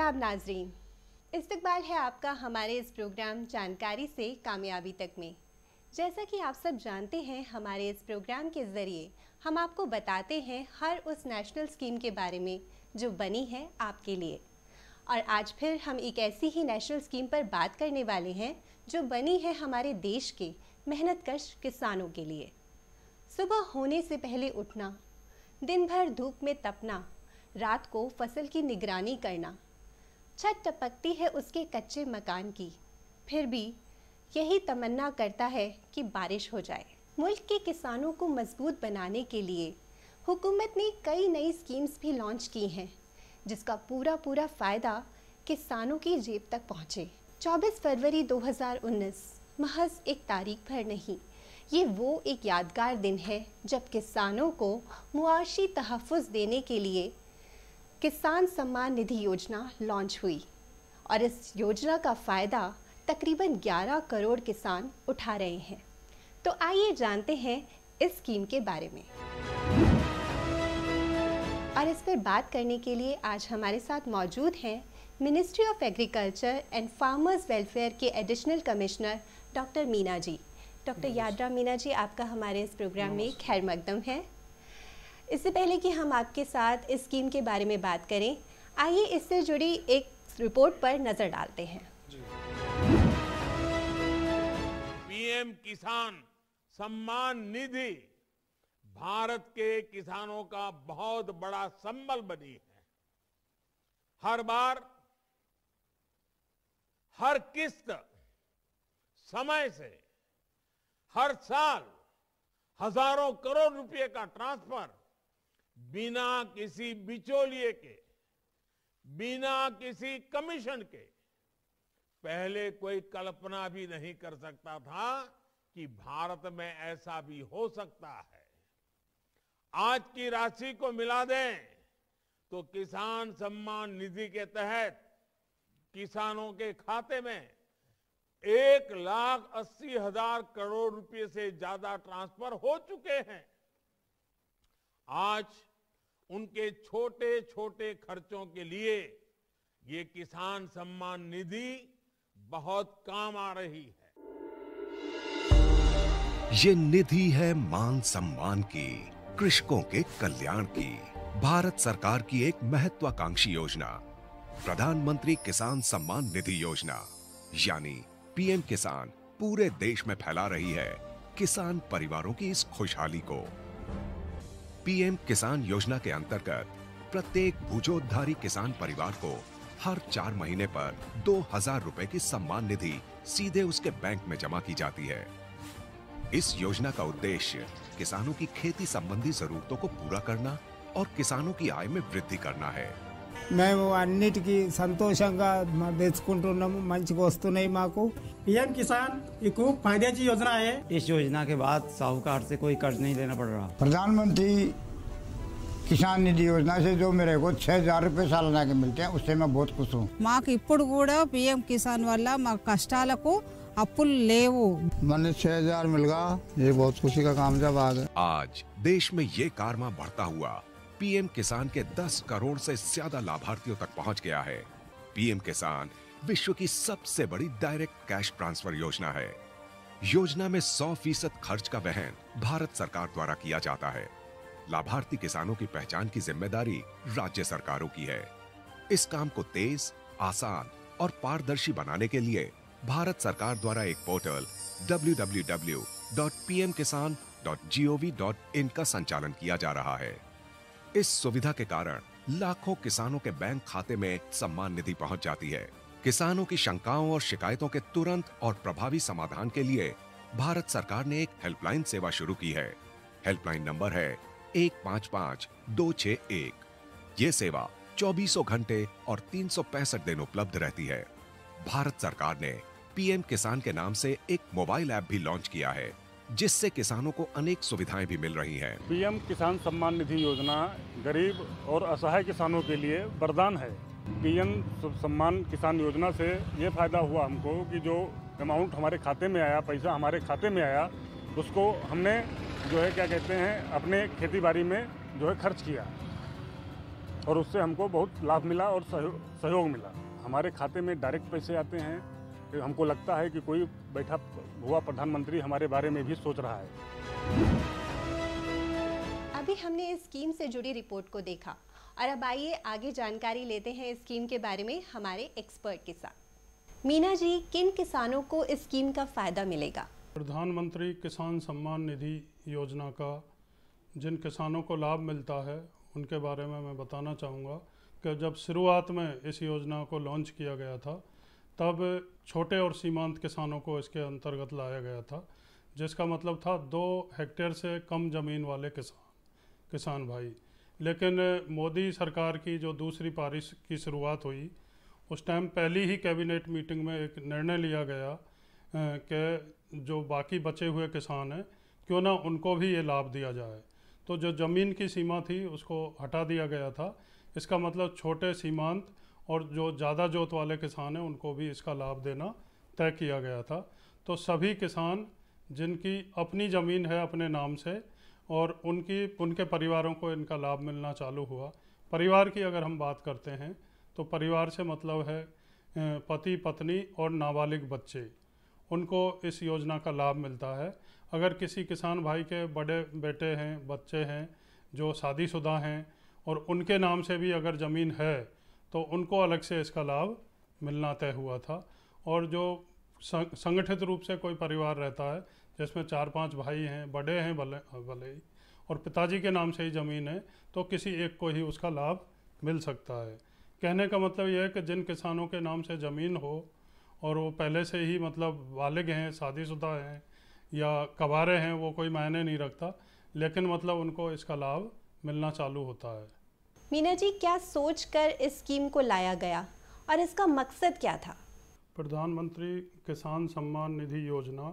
आदाब नाजरीन इस्तकबाल है आपका हमारे इस प्रोग्राम जानकारी से कामयाबी तक में जैसा कि आप सब जानते हैं हमारे इस प्रोग्राम के ज़रिए हम आपको बताते हैं हर उस नेशनल स्कीम के बारे में जो बनी है आपके लिए और आज फिर हम एक ऐसी ही नेशनल स्कीम पर बात करने वाले हैं जो बनी है हमारे देश के मेहनतकश किसानों के लिए सुबह होने से पहले उठना दिन भर धूप में तपना रात को फसल की निगरानी करना छत टपकती है उसके कच्चे मकान की फिर भी यही तमन्ना करता है कि बारिश हो जाए मुल्क के किसानों को मजबूत बनाने के लिए हुकूमत ने कई नई स्कीम्स भी लॉन्च की हैं जिसका पूरा पूरा फ़ायदा किसानों की जेब तक पहुँचे 24 फरवरी 2019 महज एक तारीख भर नहीं ये वो एक यादगार दिन है जब किसानों को मुआशी तहफ़ देने के लिए किसान सम्मान निधि योजना लॉन्च हुई और इस योजना का फ़ायदा तकरीबन 11 करोड़ किसान उठा रहे हैं तो आइए जानते हैं इस स्कीम के बारे में और इस पर बात करने के लिए आज हमारे साथ मौजूद हैं ministry of agriculture and farmers welfare के additional commissioner doctor Meena ji doctor यादरा मीना जी आपका हमारे इस प्रोग्राम में खैर मकदम है इससे पहले कि हम आपके साथ इस स्कीम के बारे में बात करें आइए इससे जुड़ी एक रिपोर्ट पर नज़र डालते हैं पीएम किसान सम्मान निधि भारत के किसानों का बहुत बड़ा संबल बनी है हर बार हर किस्त समय से हर साल हजारों करोड़ रुपए का ट्रांसफर बिना किसी बिचौलिए के बिना किसी कमीशन के पहले कोई कल्पना भी नहीं कर सकता था कि भारत में ऐसा भी हो सकता है आज की राशि को मिला दें तो किसान सम्मान निधि के तहत किसानों के खाते में एक लाख अस्सी हजार करोड़ रुपए से ज्यादा ट्रांसफर हो चुके हैं आज उनके छोटे छोटे खर्चों के लिए ये किसान सम्मान निधि बहुत काम आ रही है ये निधि है मान सम्मान की कृषकों के कल्याण की भारत सरकार की एक महत्वाकांक्षी योजना प्रधानमंत्री किसान सम्मान निधि योजना यानी पीएम किसान पूरे देश में फैला रही है किसान परिवारों की इस खुशहाली को पीएम किसान योजना के अंतर्गत प्रत्येक भूजोद्धारी किसान परिवार को हर चार महीने पर दो हजार रूपए की सम्मान निधि सीधे उसके बैंक में जमा की जाती है इस योजना का उद्देश्य किसानों की खेती संबंधी जरूरतों को पूरा करना और किसानों की आय में वृद्धि करना है మేము అన్నిటికీ సంతోషంగా తెచ్చుకుంటున్నాము మంచిగా వస్తున్నాయి మాకు पीएम किसान ये खूब फायदे की योजना है इस योजना के बाद साहूकार से कोई कर्ज नहीं लेना पड़ रहा प्रधानमंत्री किसान निधि योजना से जो मेरे को छह हजार रूपए सालाना के मिलते हैं उससे मैं बहुत खुश हूँ మాకు ఇప్పుడు కూడా పిఎం కిసాన్ వల్ల మా కష్టాలకు అప్పులు లేవు मैंने छह हजार मिल गया ये बहुत खुशी का काम जब आ गया आज देश में ये कारमा बढ़ता हुआ पीएम किसान के 10 करोड़ से ज्यादा लाभार्थियों तक पहुंच गया है पीएम किसान विश्व की सबसे बड़ी डायरेक्ट कैश ट्रांसफर योजना है योजना में 100 फीसद खर्च का वहन भारत सरकार द्वारा किया जाता है लाभार्थी किसानों की पहचान की जिम्मेदारी राज्य सरकारों की है इस काम को तेज आसान और पारदर्शी बनाने के लिए भारत सरकार द्वारा एक पोर्टल www.pmkisan.gov.in का संचालन किया जा रहा है इस सुविधा के कारण लाखों किसानों के बैंक खाते में सम्मान निधि पहुंच जाती है किसानों की शंकाओं और शिकायतों के तुरंत और प्रभावी समाधान के लिए भारत सरकार ने एक हेल्पलाइन सेवा शुरू की है हेल्पलाइन नंबर है एक पाँच पाँच दो छ एक ये सेवा चौबीसों घंटे और तीन सौ पैंसठ दिन उपलब्ध रहती है भारत सरकार ने पीएम किसान के नाम से एक मोबाइल ऐप भी लॉन्च किया है जिससे किसानों को अनेक सुविधाएं भी मिल रही हैं। पीएम किसान सम्मान निधि योजना गरीब और असहाय किसानों के लिए वरदान है पीएम सम्मान किसान योजना से ये फायदा हुआ हमको कि जो अमाउंट हमारे खाते में आया पैसा हमारे खाते में आया उसको हमने जो है क्या कहते हैं अपने खेती बाड़ी में जो है खर्च किया और उससे हमको बहुत लाभ मिला और सहयोग मिला हमारे खाते में डायरेक्ट पैसे आते हैं हमको लगता है कि कोई बैठा हुआ प्रधानमंत्री हमारे बारे में भी सोच रहा है अभी हमने इस स्कीम से जुड़ी रिपोर्ट को देखा और अब आइए आगे जानकारी लेते हैं इस स्कीम के बारे में हमारे एक्सपर्ट के साथ मीना जी किन किसानों को इस स्कीम का फ़ायदा मिलेगा प्रधानमंत्री किसान सम्मान निधि योजना का जिन किसानों को लाभ मिलता है उनके बारे में मैं बताना चाहूँगा कि जब शुरुआत में इस योजना को लॉन्च किया गया था तब छोटे और सीमांत किसानों को इसके अंतर्गत लाया गया था जिसका मतलब था दो हेक्टेयर से कम ज़मीन वाले किसान किसान भाई लेकिन मोदी सरकार की जो दूसरी पारिस की शुरुआत हुई उस टाइम पहली ही कैबिनेट मीटिंग में एक निर्णय लिया गया कि जो बाकी बचे हुए किसान हैं क्यों ना उनको भी ये लाभ दिया जाए तो जो ज़मीन की सीमा थी उसको हटा दिया गया था इसका मतलब छोटे सीमांत और जो ज़्यादा जोत वाले किसान हैं उनको भी इसका लाभ देना तय किया गया था तो सभी किसान जिनकी अपनी ज़मीन है अपने नाम से और उनकी उनके परिवारों को इनका लाभ मिलना चालू हुआ परिवार की अगर हम बात करते हैं तो परिवार से मतलब है पति पत्नी और नाबालिग बच्चे उनको इस योजना का लाभ मिलता है अगर किसी किसान भाई के बड़े बेटे हैं बच्चे हैं जो शादीशुदा हैं और उनके नाम से भी अगर ज़मीन है तो उनको अलग से इसका लाभ मिलना तय हुआ था और जो संगठित रूप से कोई परिवार रहता है जिसमें चार पांच भाई हैं बड़े हैं भले भले ही और पिताजी के नाम से ही ज़मीन है तो किसी एक को ही उसका लाभ मिल सकता है कहने का मतलब यह है कि जिन किसानों के नाम से ज़मीन हो और वो पहले से ही मतलब वालिग हैं शादीशुदा हैं या कबारे हैं वो कोई मायने नहीं रखता लेकिन मतलब उनको इसका लाभ मिलना चालू होता है मीना जी क्या सोच कर इस स्कीम को लाया गया और इसका मकसद क्या था प्रधानमंत्री किसान सम्मान निधि योजना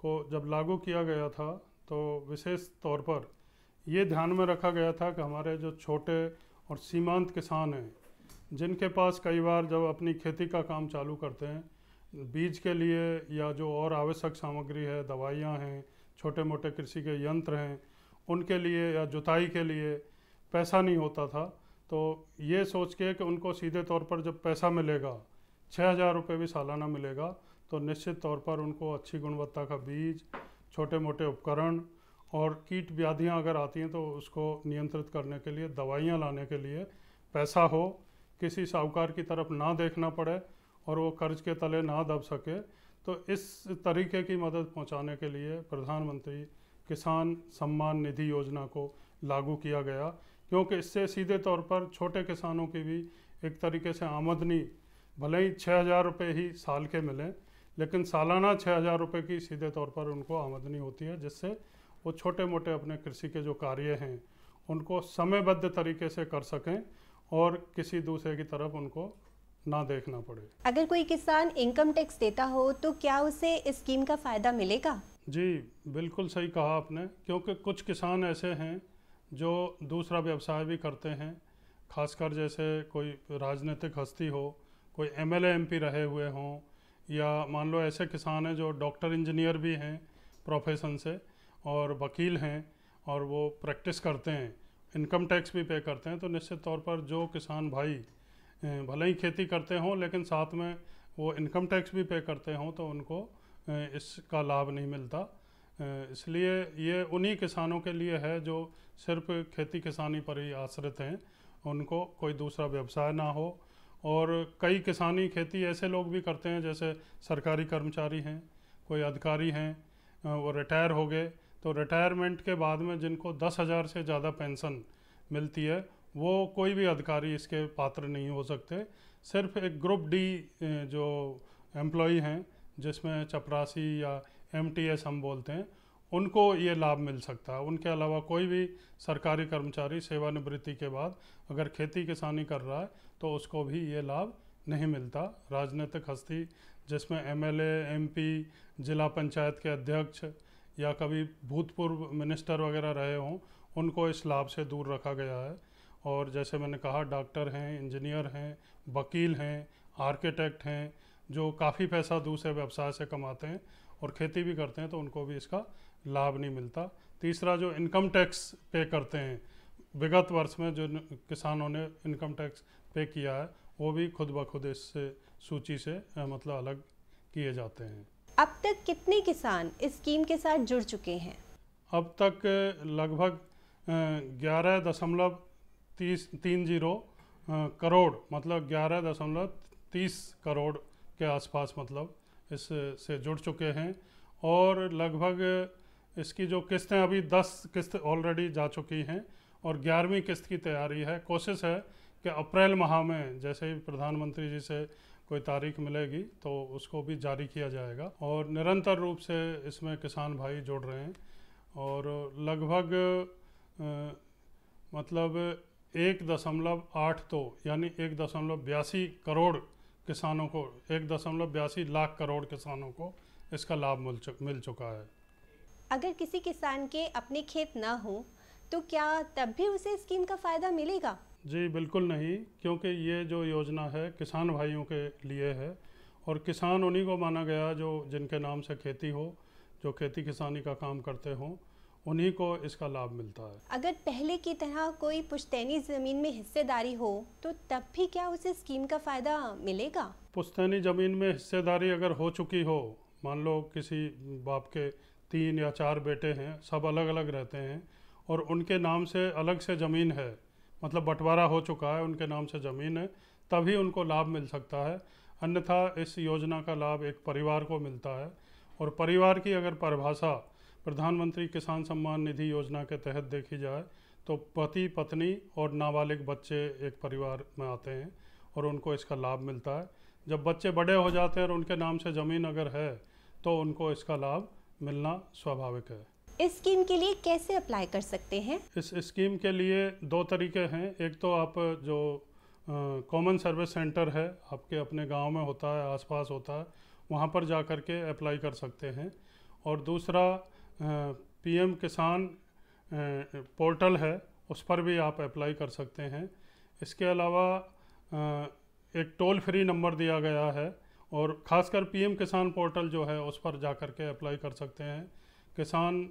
को जब लागू किया गया था तो विशेष तौर पर ये ध्यान में रखा गया था कि हमारे जो छोटे और सीमांत किसान हैं जिनके पास कई बार जब अपनी खेती का काम चालू करते हैं बीज के लिए या जो और आवश्यक सामग्री है दवाइयाँ हैं छोटे मोटे कृषि के यंत्र हैं उनके लिए या जुताई के लिए पैसा नहीं होता था तो ये सोच के कि उनको सीधे तौर पर जब पैसा मिलेगा छः हज़ार रुपये भी सालाना मिलेगा तो निश्चित तौर पर उनको अच्छी गुणवत्ता का बीज छोटे मोटे उपकरण और कीट व्याधियाँ अगर आती हैं तो उसको नियंत्रित करने के लिए दवाइयाँ लाने के लिए पैसा हो किसी साहूकार की तरफ ना देखना पड़े और वो कर्ज के तले ना दब सके तो इस तरीके की मदद पहुंचाने के लिए प्रधानमंत्री किसान सम्मान निधि योजना को लागू किया गया क्योंकि इससे सीधे तौर पर छोटे किसानों की भी एक तरीके से आमदनी भले ही छः हज़ार रुपये ही साल के मिलें लेकिन सालाना छः हज़ार रुपये की सीधे तौर पर उनको आमदनी होती है जिससे वो छोटे मोटे अपने कृषि के जो कार्य हैं उनको समयबद्ध तरीके से कर सकें और किसी दूसरे की तरफ उनको ना देखना पड़े अगर कोई किसान इनकम टैक्स देता हो तो क्या उसे इस स्कीम का फ़ायदा मिलेगा जी बिल्कुल सही कहा आपने क्योंकि कुछ किसान ऐसे हैं जो दूसरा व्यवसाय भी करते हैं खासकर जैसे कोई राजनीतिक हस्ती हो कोई एम एल एम पी रहे हुए हों या मान लो ऐसे किसान हैं जो डॉक्टर इंजीनियर भी हैं प्रोफेशन से और वकील हैं और वो प्रैक्टिस करते हैं इनकम टैक्स भी पे करते हैं तो निश्चित तौर पर जो किसान भाई भले ही खेती करते हों लेकिन साथ में वो इनकम टैक्स भी पे करते हों तो उनको इसका लाभ नहीं मिलता इसलिए ये उन्हीं किसानों के लिए है जो सिर्फ खेती किसानी पर ही आश्रित हैं उनको कोई दूसरा व्यवसाय ना हो और कई किसानी खेती ऐसे लोग भी करते हैं जैसे सरकारी कर्मचारी हैं कोई अधिकारी हैं वो रिटायर हो गए तो रिटायरमेंट के बाद में जिनको दस हज़ार से ज़्यादा पेंशन मिलती है वो कोई भी अधिकारी इसके पात्र नहीं हो सकते सिर्फ एक ग्रुप डी जो एम्प्लॉ हैं जिसमें चपरासी या एम हम बोलते हैं उनको ये लाभ मिल सकता है उनके अलावा कोई भी सरकारी कर्मचारी सेवानिवृत्ति के बाद अगर खेती किसानी कर रहा है तो उसको भी ये लाभ नहीं मिलता राजनीतिक हस्ती जिसमें एमएलए, एमपी, जिला पंचायत के अध्यक्ष या कभी भूतपूर्व मिनिस्टर वगैरह रहे हों उनको इस लाभ से दूर रखा गया है और जैसे मैंने कहा डॉक्टर हैं इंजीनियर हैं वकील हैं आर्किटेक्ट हैं जो काफ़ी पैसा दूसरे व्यवसाय से कमाते हैं और खेती भी करते हैं तो उनको भी इसका लाभ नहीं मिलता तीसरा जो इनकम टैक्स पे करते हैं विगत वर्ष में जो किसानों ने इनकम टैक्स पे किया है वो भी खुद ब खुद इस सूची से मतलब अलग किए जाते हैं अब तक कितने किसान इस स्कीम के साथ जुड़ चुके हैं अब तक लगभग ग्यारह दशमलव तीस तीन जीरो करोड़ मतलब ग्यारह दशमलव तीस करोड़ के आसपास मतलब इस से जुड़ चुके हैं और लगभग इसकी जो किस्तें अभी 10 किस्त ऑलरेडी जा चुकी हैं और ग्यारहवीं किस्त की तैयारी है कोशिश है कि अप्रैल माह में जैसे ही प्रधानमंत्री जी से कोई तारीख मिलेगी तो उसको भी जारी किया जाएगा और निरंतर रूप से इसमें किसान भाई जुड़ रहे हैं और लगभग मतलब एक दशमलव आठ तो यानी एक दशमलव बयासी करोड़ किसानों को एक दशमलव बयासी लाख करोड़ किसानों को इसका लाभ मिल मिल चुका है अगर किसी किसान के अपने खेत ना हो तो क्या तब भी उसे स्कीम का फ़ायदा मिलेगा जी बिल्कुल नहीं क्योंकि ये जो योजना है किसान भाइयों के लिए है और किसान उन्हीं को माना गया जो जिनके नाम से खेती हो जो खेती किसानी का काम करते हों उन्हीं को इसका लाभ मिलता है अगर पहले की तरह कोई पुश्तैनी ज़मीन में हिस्सेदारी हो तो तब भी क्या उसे स्कीम का फ़ायदा मिलेगा पुश्तैनी ज़मीन में हिस्सेदारी अगर हो चुकी हो मान लो किसी बाप के तीन या चार बेटे हैं सब अलग अलग रहते हैं और उनके नाम से अलग से ज़मीन है मतलब बंटवारा हो चुका है उनके नाम से ज़मीन है तभी उनको लाभ मिल सकता है अन्यथा इस योजना का लाभ एक परिवार को मिलता है और परिवार की अगर परिभाषा प्रधानमंत्री किसान सम्मान निधि योजना के तहत देखी जाए तो पति पत्नी और नाबालिग बच्चे एक परिवार में आते हैं और उनको इसका लाभ मिलता है जब बच्चे बड़े हो जाते हैं और उनके नाम से ज़मीन अगर है तो उनको इसका लाभ मिलना स्वाभाविक है इस स्कीम के लिए कैसे अप्लाई कर सकते हैं इस स्कीम के लिए दो तरीके हैं एक तो आप जो कॉमन सर्विस सेंटर है आपके अपने गांव में होता है आसपास होता है वहाँ पर जा कर के अप्लाई कर सकते हैं और दूसरा पीएम किसान पोर्टल है उस पर भी आप अप्लाई कर सकते हैं इसके अलावा एक टोल फ्री नंबर दिया गया है और ख़ासकर पीएम किसान पोर्टल जो है उस पर जा कर के अप्लाई कर सकते हैं किसान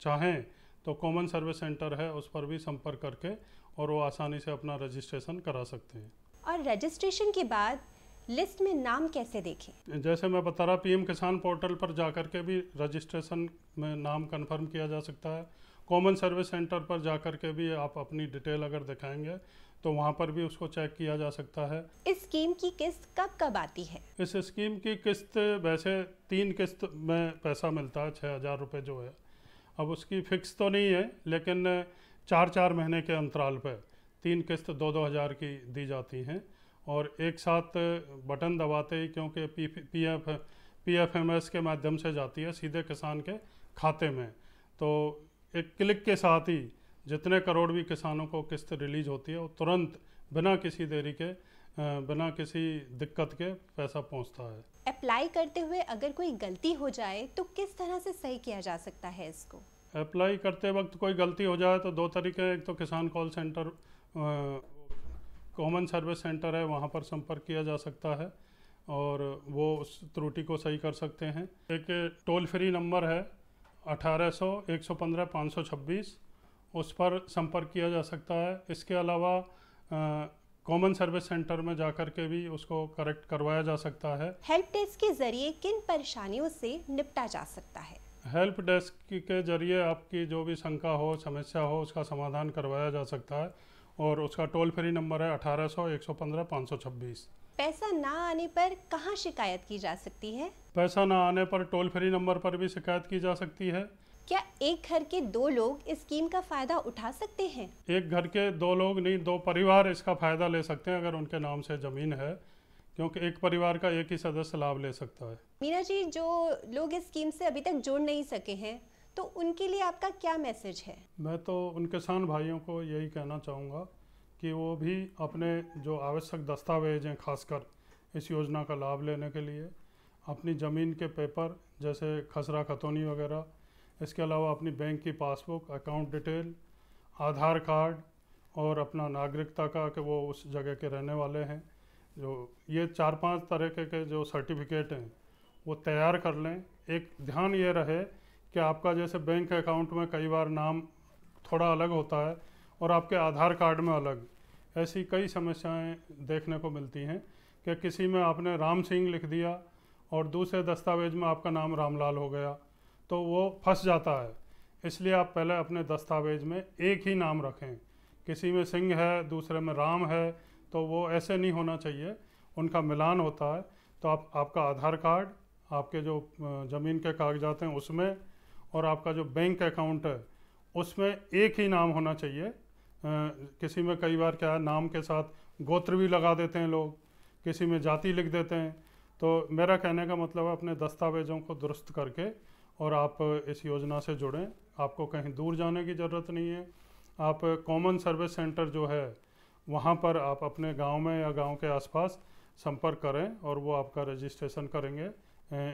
चाहें तो कॉमन सर्विस सेंटर है उस पर भी संपर्क करके और वो आसानी से अपना रजिस्ट्रेशन करा सकते हैं और रजिस्ट्रेशन के बाद लिस्ट में नाम कैसे देखें जैसे मैं बता रहा पीएम किसान पोर्टल पर जाकर के भी रजिस्ट्रेशन में नाम कंफर्म किया जा सकता है कॉमन सर्विस सेंटर पर जाकर के भी आप अपनी डिटेल अगर दिखाएंगे तो वहाँ पर भी उसको चेक किया जा सकता है इस स्कीम की किस्त कब कब आती है इस स्कीम की किस्त वैसे तीन किस्त में पैसा मिलता है छः हज़ार रुपये जो है अब उसकी फिक्स तो नहीं है लेकिन चार चार महीने के अंतराल पर तीन किस्त दो दो हज़ार की दी जाती हैं और एक साथ बटन दबाते ही क्योंकि P P F P F M S के माध्यम से जाती है सीधे किसान के खाते में तो एक क्लिक के साथ ही जितने करोड़ भी किसानों को किस्त रिलीज होती है वो तुरंत बिना किसी देरी के बिना किसी दिक्कत के पैसा पहुंचता है अप्लाई करते हुए अगर कोई गलती हो जाए तो किस तरह से सही किया जा सकता है इसको अप्लाई करते वक्त कोई गलती हो जाए तो दो तरीके एक तो किसान call centre common service centre है वहाँ पर संपर्क किया जा सकता है और वो उस त्रुटि को सही कर सकते हैं एक टोल फ्री नंबर है अठारह सौ एक सौ पंद्रह पाँच सौ छब्बीस उस पर संपर्क किया जा सकता है इसके अलावा कॉमन सर्विस सेंटर में जाकर के भी उसको करेक्ट करवाया जा सकता है हेल्प डेस्क के जरिए किन परेशानियों से निपटा जा सकता है हेल्प डेस्क के जरिए आपकी जो भी शंका हो समस्या हो उसका समाधान करवाया जा सकता है और उसका टोल फ्री नंबर है अठारह सौ एक सौ पंद्रह पाँच सौ छब्बीस पैसा ना आने पर कहाँ शिकायत की जा सकती है पैसा ना आने पर टोल फ्री नंबर पर भी शिकायत की जा सकती है क्या एक घर के दो लोग इस स्कीम का फायदा उठा सकते हैं एक घर के दो लोग नहीं दो परिवार इसका फायदा ले सकते हैं अगर उनके नाम से जमीन है क्योंकि एक परिवार का एक ही सदस्य लाभ ले सकता है मीना जी जो लोग इस स्कीम से अभी तक जुड़ नहीं सके हैं तो उनके लिए आपका क्या मैसेज है मैं तो उन किसान भाइयों को यही कहना चाहूँगा कि वो भी अपने जो आवश्यक दस्तावेज हैं खासकर इस योजना का लाभ लेने के लिए अपनी ज़मीन के पेपर जैसे खसरा खतौनी वगैरह इसके अलावा अपनी बैंक की passbook account detail Aadhaar card और अपना नागरिकता का कि वो उस जगह के रहने वाले हैं जो ये चार पांच तरह के, के जो सर्टिफिकेट हैं वो तैयार कर लें एक ध्यान ये रहे कि आपका जैसे बैंक अकाउंट में कई बार नाम थोड़ा अलग होता है और आपके आधार कार्ड में अलग ऐसी कई समस्याएं देखने को मिलती हैं कि किसी में आपने राम सिंह लिख दिया और दूसरे दस्तावेज में आपका नाम रामलाल हो गया तो वो फंस जाता है इसलिए आप पहले अपने दस्तावेज में एक ही नाम रखें किसी में सिंह है दूसरे में राम है तो वो ऐसे नहीं होना चाहिए उनका मिलान होता है तो आप आपका आधार कार्ड आपके जो ज़मीन के कागजात हैं उसमें और आपका जो बैंक अकाउंट है उसमें एक ही नाम होना चाहिए आ, किसी में कई बार क्या है नाम के साथ गोत्र भी लगा देते हैं लोग किसी में जाति लिख देते हैं तो मेरा कहने का मतलब है अपने दस्तावेज़ों को दुरुस्त करके और आप इस योजना से जुड़ें आपको कहीं दूर जाने की ज़रूरत नहीं है आप कॉमन सर्विस सेंटर जो है वहाँ पर आप अपने गांव में या गांव के आसपास संपर्क करें और वो आपका रजिस्ट्रेशन करेंगे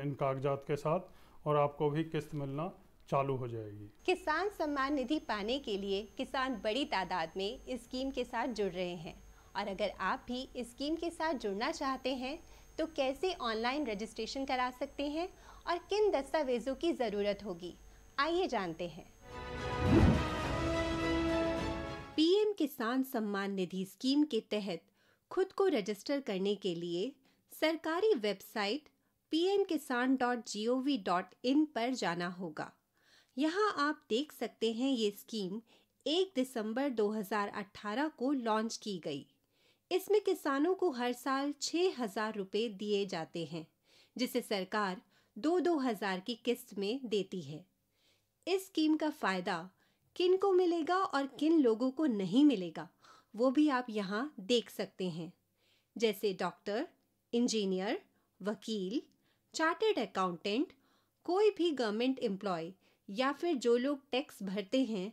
इन कागजात के साथ और आपको भी किस्त मिलना चालू हो जाएगी किसान सम्मान निधि पाने के लिए किसान बड़ी तादाद में इस स्कीम के साथ जुड़ रहे हैं और अगर आप भी इस स्कीम के साथ जुड़ना चाहते हैं तो कैसे ऑनलाइन रजिस्ट्रेशन करा सकते हैं और किन दस्तावेज़ों की ज़रूरत होगी आइए जानते हैं पीएम किसान सम्मान निधि स्कीम के तहत खुद को रजिस्टर करने के लिए सरकारी website P M Kisan dot G O V dot in पर जाना होगा यहाँ आप देख सकते हैं ये स्कीम 1 दिसंबर 2018 को लॉन्च की गई इसमें किसानों को हर साल छः हजार रुपये दिए जाते हैं जिसे सरकार दो दो हजार की किस्त में देती है इस स्कीम का फायदा किन को मिलेगा और किन लोगों को नहीं मिलेगा वो भी आप यहाँ देख सकते हैं जैसे डॉक्टर इंजीनियर वकील चार्टेड अकाउंटेंट कोई भी गवर्नमेंट एम्प्लॉय या फिर जो लोग टैक्स भरते हैं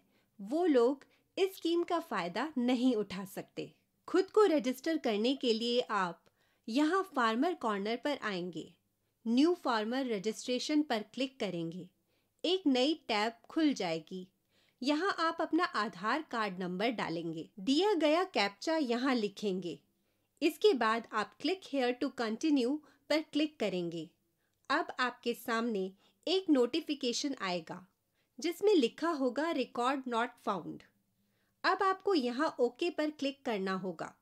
वो लोग इस स्कीम का फ़ायदा नहीं उठा सकते खुद को रजिस्टर करने के लिए आप यहाँ फार्मर कॉर्नर पर आएंगे न्यू फार्मर रजिस्ट्रेशन पर क्लिक करेंगे एक नई टैब खुल जाएगी यहाँ आप अपना आधार कार्ड नंबर डालेंगे दिया गया कैप्चा यहाँ लिखेंगे इसके बाद आप क्लिक हेयर टू कंटिन्यू पर क्लिक करेंगे अब आपके सामने एक नोटिफिकेशन आएगा जिसमें लिखा होगा रिकॉर्ड नॉट फाउंड अब आपको यहाँ ओके पर क्लिक करना होगा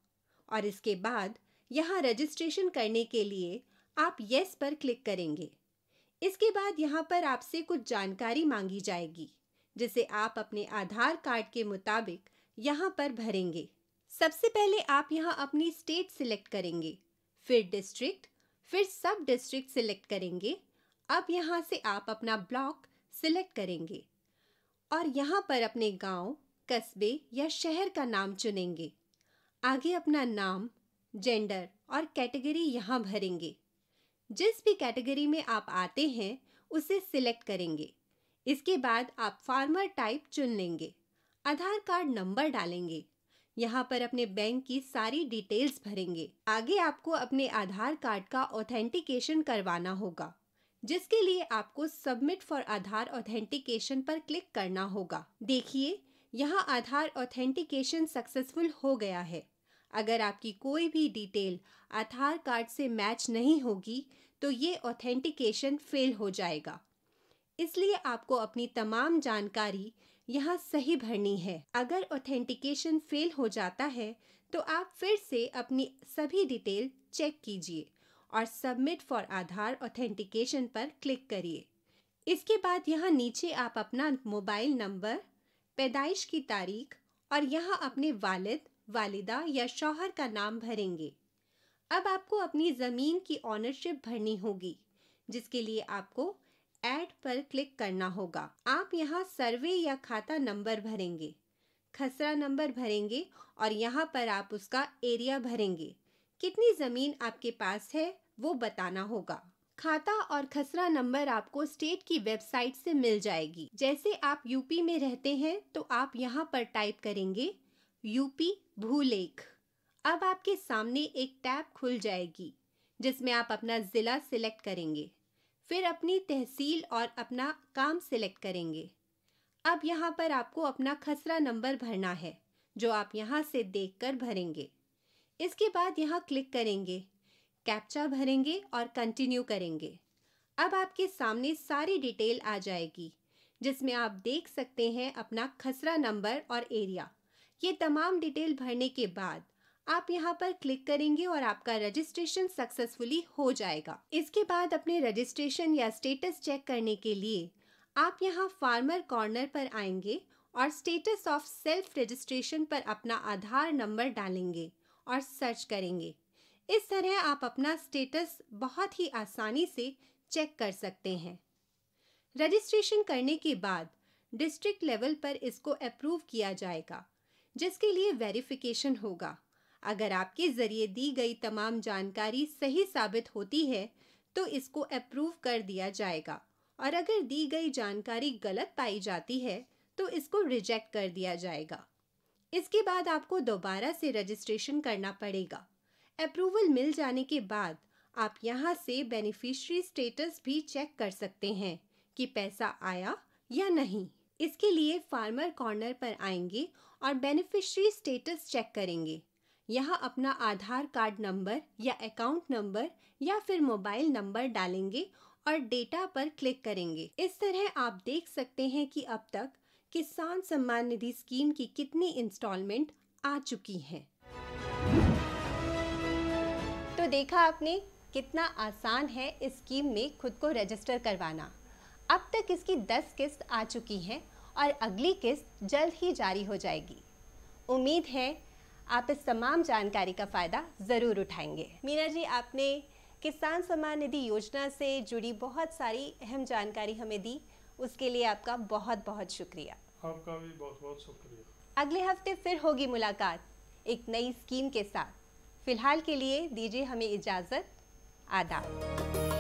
और इसके बाद यहाँ रजिस्ट्रेशन करने के लिए आप यस पर क्लिक करेंगे इसके बाद यहाँ पर आपसे कुछ जानकारी मांगी जाएगी जिसे आप अपने आधार कार्ड के मुताबिक यहाँ पर भरेंगे सबसे पहले आप यहाँ अपनी स्टेट सिलेक्ट करेंगे फिर डिस्ट्रिक्ट फिर सब डिस्ट्रिक्ट सिलेक्ट करेंगे अब यहाँ से आप अपना ब्लॉक सिलेक्ट करेंगे और यहाँ पर अपने गांव, कस्बे या शहर का नाम चुनेंगे आगे अपना नाम जेंडर और कैटेगरी यहाँ भरेंगे जिस भी कैटेगरी में आप आते हैं उसे सिलेक्ट करेंगे इसके बाद आप फार्मर टाइप चुन लेंगे आधार कार्ड नंबर डालेंगे यहाँ पर अपने बैंक की सारी डिटेल्स भरेंगे आगे आपको अपने आधार कार्ड का ऑथेंटिकेशन करवाना होगा जिसके लिए आपको सबमिट फॉर आधार ऑथेंटिकेशन पर क्लिक करना होगा देखिए यहाँ आधार ऑथेंटिकेशन सक्सेसफुल हो गया है अगर आपकी कोई भी डिटेल आधार कार्ड से मैच नहीं होगी तो ये ऑथेंटिकेशन फेल हो जाएगा इसलिए आपको अपनी तमाम जानकारी यहाँ सही भरनी है अगर ऑथेंटिकेशन फेल हो जाता है तो आप फिर से अपनी सभी डिटेल चेक कीजिए और सबमिट फॉर आधार ऑथेंटिकेशन पर क्लिक करिए इसके बाद यहाँ नीचे आप अपना मोबाइल नंबर पैदाइश की तारीख और यहाँ अपने वालिद वालिदा या शौहर का नाम भरेंगे अब आपको अपनी ज़मीन की ऑनरशिप भरनी होगी जिसके लिए आपको ऐड पर क्लिक करना होगा आप यहाँ सर्वे या खाता नंबर भरेंगे खसरा नंबर भरेंगे और यहाँ पर आप उसका एरिया भरेंगे कितनी ज़मीन आपके पास है वो बताना होगा खाता और खसरा नंबर आपको स्टेट की वेबसाइट से मिल जाएगी जैसे आप यूपी में रहते हैं तो आप यहाँ पर टाइप करेंगे यूपी भूलेख अब आपके सामने एक टैब खुल जाएगी जिसमें आप अपना ज़िला सिलेक्ट करेंगे फिर अपनी तहसील और अपना काम सिलेक्ट करेंगे अब यहाँ पर आपको अपना खसरा नंबर भरना है जो आप यहाँ से देखकर भरेंगे इसके बाद यहाँ क्लिक करेंगे कैप्चा भरेंगे और कंटिन्यू करेंगे अब आपके सामने सारी डिटेल आ जाएगी जिसमें आप देख सकते हैं अपना खसरा नंबर और एरिया ये तमाम डिटेल भरने के बाद आप यहाँ पर क्लिक करेंगे और आपका रजिस्ट्रेशन सक्सेसफुली हो जाएगा इसके बाद अपने रजिस्ट्रेशन या स्टेटस चेक करने के लिए आप यहाँ फार्मर कॉर्नर पर आएंगे और स्टेटस ऑफ सेल्फ रजिस्ट्रेशन पर अपना आधार नंबर डालेंगे और सर्च करेंगे इस तरह आप अपना स्टेटस बहुत ही आसानी से चेक कर सकते हैं रजिस्ट्रेशन करने के बाद डिस्ट्रिक्ट लेवल पर इसको अप्रूव किया जाएगा जिसके लिए वेरिफिकेशन होगा अगर आपके ज़रिए दी गई तमाम जानकारी सही साबित होती है तो इसको अप्रूव कर दिया जाएगा और अगर दी गई जानकारी गलत पाई जाती है तो इसको रिजेक्ट कर दिया जाएगा इसके बाद आपको दोबारा से रजिस्ट्रेशन करना पड़ेगा अप्रूवल मिल जाने के बाद आप यहाँ से बेनिफिशियरी स्टेटस भी चेक कर सकते हैं कि पैसा आया या नहीं इसके लिए फार्मर कॉर्नर पर आएंगे और बेनिफिशियरी स्टेटस चेक करेंगे यहाँ अपना आधार कार्ड नंबर या अकाउंट नंबर या फिर मोबाइल नंबर डालेंगे और डेटा पर क्लिक करेंगे इस तरह आप देख सकते हैं कि अब तक किसान सम्मान निधि स्कीम की कितनी इंस्टॉलमेंट आ चुकी हैं तो देखा आपने कितना आसान है इस स्कीम में खुद को रजिस्टर करवाना अब तक इसकी 10 किस्त आ चुकी हैं और अगली किस्त जल्द ही जारी हो जाएगी उम्मीद है आप इस तमाम जानकारी का फ़ायदा ज़रूर उठाएंगे मीना जी आपने किसान सम्मान निधि योजना से जुड़ी बहुत सारी अहम जानकारी हमें दी उसके लिए आपका बहुत बहुत शुक्रिया आपका भी बहुत बहुत शुक्रिया अगले हफ्ते फिर होगी मुलाकात एक नई स्कीम के साथ फिलहाल के लिए दीजिए हमें इजाज़त आदाब